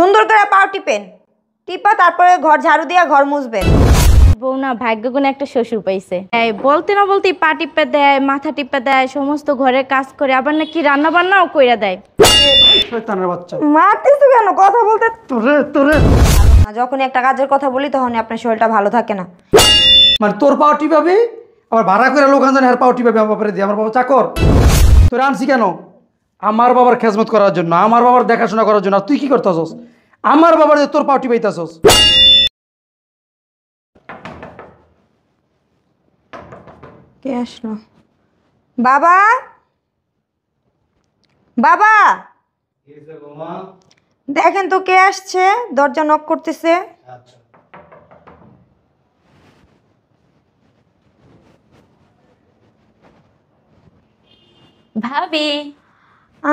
সুন্দর করে পাও টিপেন টিপা তারপরে ঘর ঝাড়ু দিয়া ঘর মুছবেন বউ না ভাগ্য গুণে একটা শ্বশুর পাইছে বলতে না বলতেই পা টিপে দেয় মাথা টিপে দেয় সমস্ত ঘরে কাজ করে আবার নাকি রান্না বান্নাও করে দেয় শয়তানের বাচ্চা কেন কথা বলতে তোরে তোরে যখনই একটা কাজের কথা বলি তখন আপনার শরীরটা ভালো থাকে না মানে তোর পাও টিপাবি আবার ভাড়া করে লোক আনজান হার পাও টিপাবি আমার বাপরে দিয়ে আমার বাবা চাকর তোর আনছি কেন আমার বাবার খেজমত করার জন্য আমার বাবার দেখাশোনা করার জন্য আর তুই কি করতেছস আমার বাবার যে তোর পাউটি পাইতাছস কে আসলো বাবা বাবা দেখেন তো কে আসছে দরজা নক করতেছে ভাবি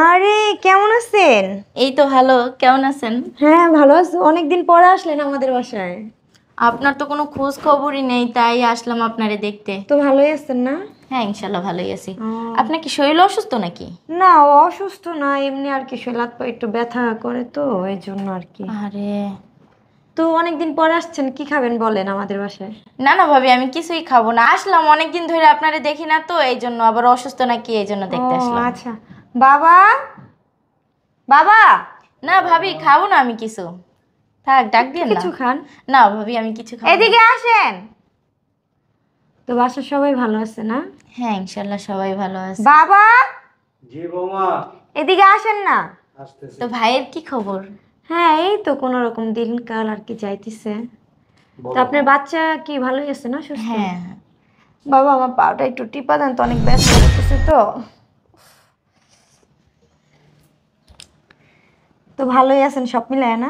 আরে কেমন আছেন এই তো ভালো কেমন আছেন হ্যাঁ ভালো আছি অনেকদিন পরে আসলেন আমাদের বাসায় আপনার তো কোনো খোঁজ খবরই নেই তাই আসলাম আপনারে দেখতে তো ভালোই আছেন না হ্যাঁ ইনশাল্লাহ ভালোই আছি আপনার কি শরীর অসুস্থ নাকি না অসুস্থ না এমনি আর কি শরীর হাত পা একটু ব্যথা করে তো এই জন্য আর কি আরে তো অনেকদিন পরে আসছেন কি খাবেন বলেন আমাদের বাসায় না না ভাবি আমি কিছুই খাবো না আসলাম অনেকদিন ধরে আপনারে দেখি না তো এই জন্য আবার অসুস্থ নাকি এই জন্য দেখতে আসলাম আচ্ছা বাবা বাবা না ভাবি খাবো না আমি কিছু থাক ডাক দিয়ে কিছু খান না ভাবি আমি কিছু খাবো এদিকে আসেন তো সবাই ভালো আছে না হ্যাঁ ইনশাল্লাহ সবাই ভালো আছে বাবা জি বৌমা এদিকে আসেন না তো ভাইয়ের কি খবর হ্যাঁ এই তো কোনো রকম দিনকাল আর কি যাইতেছে তো আপনার বাচ্চা কি ভালোই আছে না সুস্থ হ্যাঁ বাবা আমার পাটা একটু টিপা দেন তো অনেক ব্যস্ত তো তো ভালোই আছেন সব মিলায় না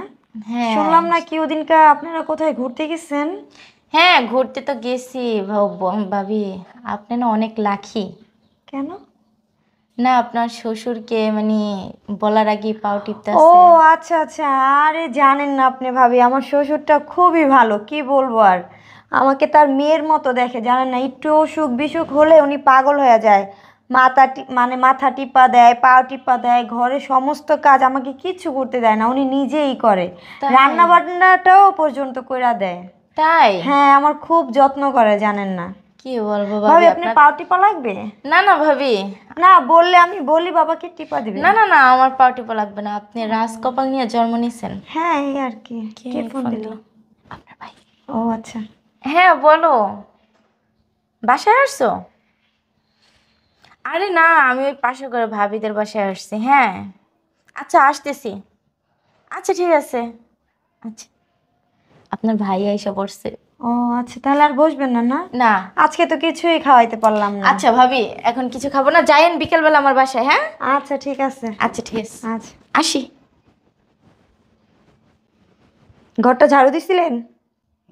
হ্যাঁ শুনলাম না কি ওদিনকা আপনারা কোথায় ঘুরতে গেছেন হ্যাঁ ঘুরতে তো গেছি ভাবি আপনি না অনেক লাখি কেন না আপনার শ্বশুরকে মানে বলার আগে পাও টিপতে ও আচ্ছা আচ্ছা আরে জানেন না আপনি ভাবি আমার শ্বশুরটা খুবই ভালো কি বলবো আর আমাকে তার মেয়ের মতো দেখে জানেন না একটু অসুখ বিসুখ হলে উনি পাগল হয়ে যায় মাথা মানে মাথা টিপা দেয় পা টিপা দেয় ঘরে সমস্ত কাজ আমাকে কিছু করতে দেয় না উনি নিজেই করে রান্না বান্নাটাও পর্যন্ত করে দেয় তাই হ্যাঁ আমার খুব যত্ন করে জানেন না কি বলবো ভাবি আপনি পা টিপা লাগবে না না ভাবি না বললে আমি বলি বাবাকে টিপা দিবে না না না আমার পা টিপা লাগবে না আপনি রাজ কপাল নিয়ে জন্ম নিছেন হ্যাঁ এই আর কি কে ফোন দিল আপনার ভাই ও আচ্ছা হ্যাঁ বলো বাসায় আসছো আরে না আমি ওই পাশে করে ভাবিদের বাসায় আসছি হ্যাঁ আচ্ছা আসতেছি আচ্ছা ঠিক আছে আচ্ছা আপনার ভাই এসে পড়ছে ও আচ্ছা তাহলে আর বসবেন না না না আজকে তো কিছুই খাওয়াইতে পারলাম না আচ্ছা ভাবি এখন কিছু খাবো না যাইন বিকেলবেলা আমার বাসায় হ্যাঁ আচ্ছা ঠিক আছে আচ্ছা ঠিক আছে আচ্ছা আসি ঘরটা ঝাড়ু দিছিলেন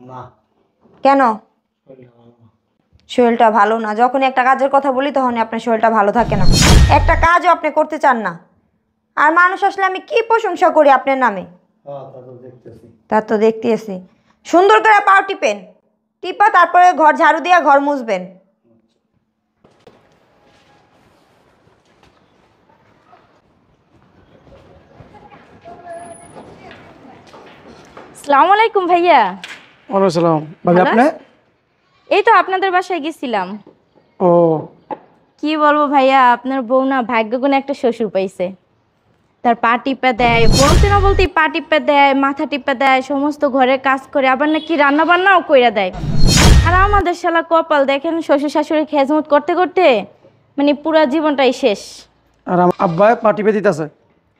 না কেন শরীরটা ভালো না যখন একটা কাজের কথা বলি তখন আপনার শরীরটা ভালো থাকে না একটা কাজও আপনি করতে চান না আর মানুষ আসলে আমি কি প্রশংসা করি আপনার নামে হ্যাঁ, তা তো আসি সুন্দর করে পাও টিপেন টিপা তারপরে ঘর ঝাড়ু দিয়ে ঘর মুছবেন আসসালামু আলাইকুম ভাইয়া ওয়ালাইকুম আসসালাম ভাই আপনি এই তো আপনাদের বাসায় গেছিলাম ও কি বলবো ভাইয়া আপনার বউ না ভাগ্যগুণে একটা শ্বশুর পাইছে তার পা টিপে দেয় বলতে না বলতেই পা টিপে দেয় মাথা টিপে দেয় সমস্ত ঘরের কাজ করে আবার নাকি রান্না বান্নাও কইরা দেয় আর আমাদের শালা কপাল দেখেন শ্বশুর শাশুড়ি খেজমত করতে করতে মানে পুরো জীবনটাই শেষ আর আব্বা পা টিপে দিতেছে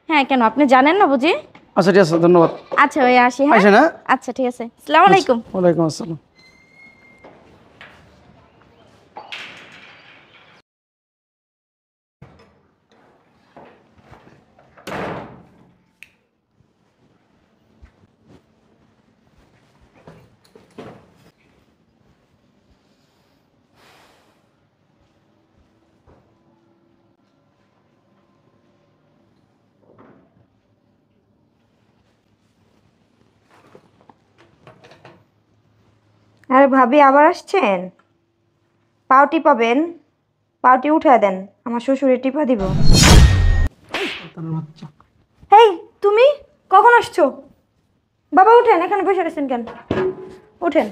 হ্যাঁ কেন আপনি জানেন না বুঝি আচ্ছা ঠিক আছে ধন্যবাদ আচ্ছা ভাই আসি হ্যাঁ? হ্যাঁ আচ্ছা ঠিক আছে আসসালামু আলাইকুম আচ্ছা, ওয়ালাইকুম আসসালাম আর ভাবি আবার আসছেন পাউটি পাবেন পাউটি উঠায় দেন আমার শ্বশুরে টিপা দিব এই তুমি কখন আসছো বাবা উঠেন এখানে বসে আছেন কেন উঠেন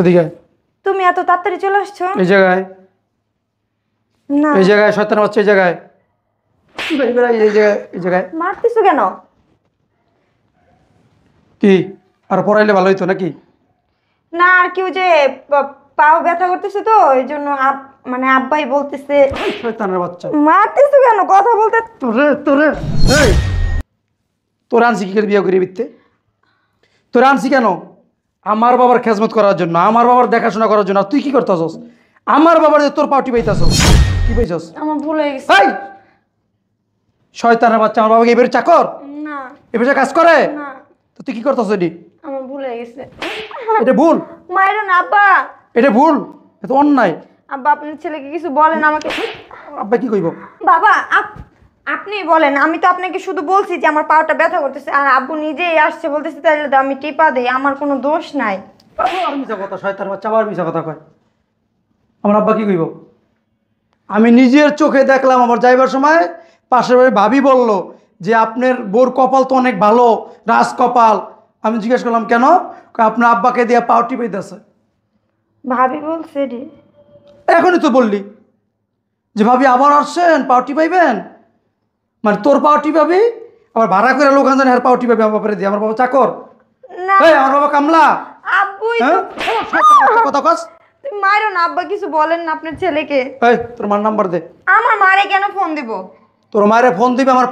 এদিকে তুমি এত তাড়াতাড়ি চলে আসছো এই জায়গায় না এই জায়গায় শয়তান বাচ্চা এই জায়গায় এই জায়গায় এই জায়গায় মারতেছো কেন কি আর পড়াইলে ভালো হইতো নাকি না আর কেউ যে পাও ব্যথা করতেছে তো ওই জন্য মানে আব্বাই বলতেছে শয়তানের বাচ্চা মারতেছো কেন কথা বলতে তোরে তোরে এই তোর আনছি কি করে বিয়ে করে বিতে তোর আনছি কেন আমার বাবার খেজমত করার জন্য আমার বাবার দেখাশোনা করার জন্য তুই কি করতেছস আমার বাবার যে তোর পাউটি পাইতাছ কি পাইছস আমার ভুল হয়ে গেছে এই শয়তানের বাচ্চা আমার বাবাকে এবারে চাকর না এবারে কাজ করে না তো তুই কি করতেছস এডি আমার ভুল হয়ে গেছে এটা ভুল মায়েরা না আব্বা এটা ভুল এটা অন্যায় আব্বা আপনার ছেলেকে কিছু বলেন আমাকে আব্বা কি কইব বাবা আপনি বলেন আমি তো আপনাকে শুধু বলছি যে আমার পাটা ব্যথা করতেছে আর আব্বু নিজেই আসছে বলতেছে তাহলে আমি টিপা দেই আমার কোনো দোষ নাই আবার মিশা কথা শয়তার বাচ্চা আবার মিশা কথা কয় আমার আব্বা কি কইব আমি নিজের চোখে দেখলাম আমার যাইবার সময় পাশের বাড়ি ভাবি বলল যে আপনার বোর কপাল তো অনেক ভালো রাজ কপাল আমি জিজ্ঞেস করলাম কেন আপনার আব্বাকে দিয়ে পাউটি পাইতেছে ভাবি বলছে এখনই তো বললি যে ভাবি আবার আসছেন পাউটি পাইবেন মানে তোর পাউটি পাবি আবার ভাড়া করে লোক আনছেন আর পাউটি পাবি আমার বাপারে দিয়ে আমার বাবা চাকর আমার বাবা কামলা হ্যাঁ? কথা কস না আব্বা কিছু বলেন না ছেলেকে তোর মার নাম্বার দে আমার কেন ফোন দিব তোর মায়ের ফোন দিবে আমার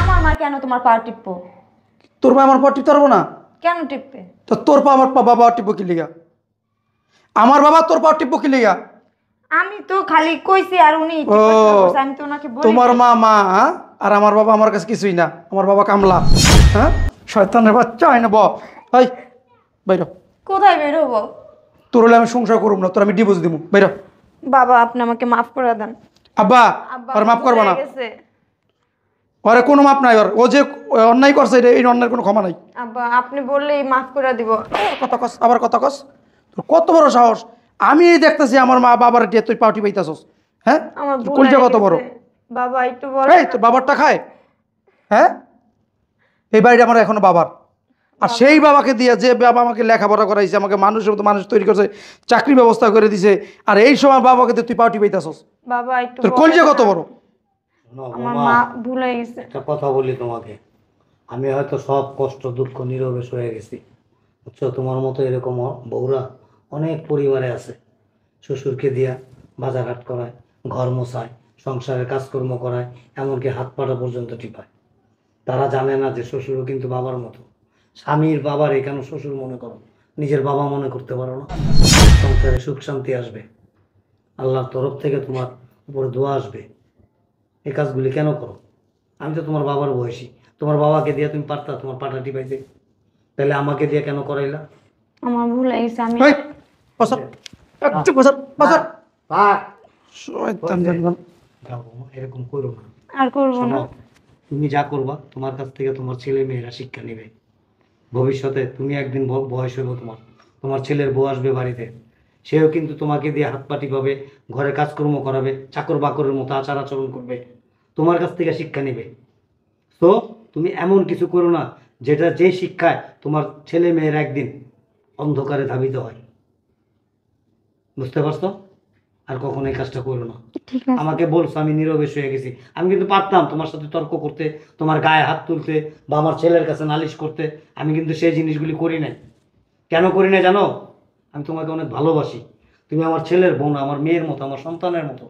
আমার মা কেন তোমার পাওয়ার টিপবো তোর পা আমার পা টিপতে পারবো না কেন টিপবে তো তোর পা আমার পা বাবা টিপবো কি লিগা আমার বাবা তোর পা টিপবো কি লিগা আমি তো খালি কইছি আর উনি টিপতে পারবো আমি তো ওনাকে বলি তোমার মা মা হ্যাঁ? আর আমার বাবা আমার কাছে কিছুই না আমার বাবা কামলা হ্যাঁ শয়তানের বাচ্চা হয় না ব এই বাইর কোথায় বেরো হবো তোর হলে আমি সংসার করব না তোর আমি ডিভোর্স দেব বাইর বাবা আপনি আমাকে মাফ করে দেন আব্বা আর মাফ করবো না গেছে। ওরে কোনো মাপ নাই ওর ও যে অন্যায় করছে এটা এই অন্যায়ের কোনো ক্ষমা নাই আপনি আপনি বললেই মাফ করে দিব কথা কস আবার কথা কস তোর কত বড় সাহস আমি এই দেখতেছি আমার মা বাবার দিয়ে তুই পাউটি পাইতাছস হ্যাঁ কলজা কত বড় বাবা একটু বড় এই তোর বাবারটা খায় হ্যাঁ এই বাড়িটা আমার এখনো বাবার আর সেই বাবাকে দিয়ে যে বাবা আমাকে লেখাপড়া করাইছে আমাকে মানুষের মতো মানুষ তৈরি করছে চাকরি ব্যবস্থা করে দিছে আর এই সময় বাবাকে তুই পাউটি পাইতাছস বাবা তোর কলজা কত বড় আমার মা ভুলে গেছে একটা কথা বলি তোমাকে আমি হয়তো সব কষ্ট দুঃখ নিরবেশ হয়ে গেছি বুঝছো তোমার মতো এরকম বউরা অনেক পরিবারে আছে শ্বশুরকে দিয়া বাজারঘাট করায় ঘর মোছায় সংসারের কাজকর্ম করায় এমনকি হাত পাটা পর্যন্ত টিপায় তারা জানে না যে শ্বশুরও কিন্তু বাবার মতো স্বামীর বাবার কেন শ্বশুর মনে করো নিজের বাবা মনে করতে পারো না সংসারে সুখ শান্তি আসবে আল্লাহর তরফ থেকে তোমার উপরে দোয়া আসবে এই কাজগুলি কেন করো আমি তো তোমার বাবার বয়সী তোমার বাবাকে দিয়ে তুমি পারতা তোমার পাটাটি পাইতে তাহলে আমাকে দিয়ে কেন করাইলা আমার ভুল হয়েছে আমি একটু শয়তান এরকম করো না আর করব না তুমি যা করবা তোমার কাছ থেকে তোমার ছেলে মেয়েরা শিক্ষা নেবে ভবিষ্যতে তুমি একদিন বয়স হইব তোমার তোমার ছেলের বউ আসবে বাড়িতে সেও কিন্তু তোমাকে দিয়ে হাত পাটি পাবে ঘরে কাজকর্ম করাবে চাকর বাকরের মতো আচার আচরণ করবে তোমার কাছ থেকে শিক্ষা নেবে সো তুমি এমন কিছু করো না যেটা যে শিক্ষায় তোমার ছেলে মেয়ের একদিন অন্ধকারে ধাবিত হয় বুঝতে পারছো আর কখনো এই কাজটা করো না আমাকে বলছো আমি নিরবেশ হয়ে গেছি আমি কিন্তু পারতাম তোমার সাথে তর্ক করতে তোমার গায়ে হাত তুলতে বা আমার ছেলের কাছে নালিশ করতে আমি কিন্তু সেই জিনিসগুলি করি নাই কেন করি না জানো আমি তোমাকে অনেক ভালোবাসি তুমি আমার ছেলের বোন আমার মেয়ের মতো আমার সন্তানের মতো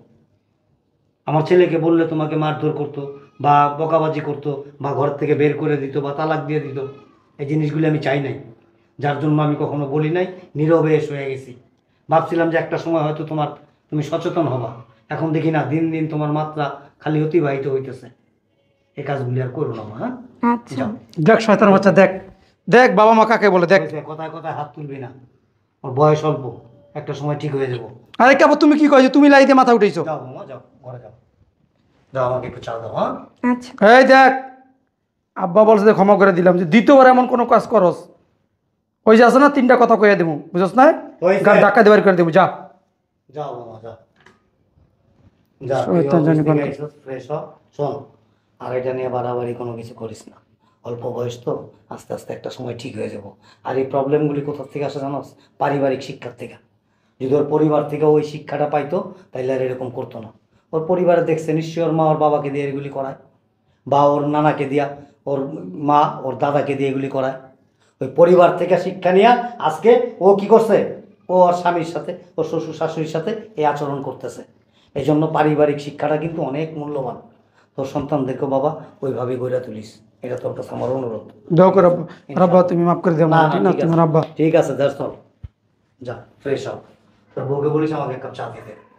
আমার ছেলেকে বললে তোমাকে মারধর করতো বা বকাবাজি করতো বা ঘর থেকে বের করে দিত বা তালাক দিয়ে দিত এই জিনিসগুলি আমি চাই নাই যার জন্য আমি কখনো বলি নাই নীরবে হয়ে গেছি ভাবছিলাম যে একটা সময় হয়তো তোমার তুমি সচেতন হবা এখন দেখি না দিন দিন তোমার মাত্রা খালি অতিবাহিত হইতেছে এই কাজগুলি আর করো না হ্যাঁ আচ্ছা। দেখ শয়তান বাচ্চা দেখ দেখ বাবা মা কাকে বলে দেখ কথায় কথায় হাত তুলবি না ওর বয়স অল্প একটা সময় ঠিক হয়ে যাবো আরে কেবল তুমি কি কয়েছো তুমি লাইতে মাথা উঠেছো যাও মামা যাও ঘরে যাও যাও আমাকে একটু চা দাও হ্যাঁ আচ্ছা এই দেখ আব্বা বলছে যে ক্ষমা করে দিলাম যে দ্বিতীয়বার এমন কোনো কাজ করস ওই যে আছে না তিনটা কথা কইয়া দেবো বুঝছ না গান ধাক্কা দেবার করে দেবো যা যাও মামা যা ফ্রেশ হ শোন আর এটা নিয়ে বাড়াবাড়ি কোনো কিছু করিস না অল্প বয়স তো আস্তে আস্তে একটা সময় ঠিক হয়ে যাব আর এই প্রবলেমগুলি কোথা থেকে আসে জানোস পারিবারিক শিক্ষার থেকে যদি ওর পরিবার থেকে ওই শিক্ষাটা পাইতো তাইলে আর এরকম করতো না ওর পরিবারে দেখছে নিশ্চয়ই ওর মা ওর বাবাকে দিয়ে এগুলি করায় বা ওর নানাকে দিয়া ওর মা ওর দাদাকে দিয়ে এগুলি করায় ওই পরিবার থেকে শিক্ষা নিয়ে আজকে ও কি করছে ও ওর স্বামীর সাথে ওর শ্বশুর শাশুড়ির সাথে এই আচরণ করতেছে এই জন্য পারিবারিক শিক্ষাটা কিন্তু অনেক মূল্যবান তোর সন্তান দেখো বাবা ওইভাবে গড়িয়া তুলিস এটা তোর কাছে আমার অনুরোধ রাব্বা তুমি মাফ করে দেবো না ঠিক আছে দাস যা ফ্রেশ হও তোর বউকে বলিস আমাকে এক কাপ চা দিতে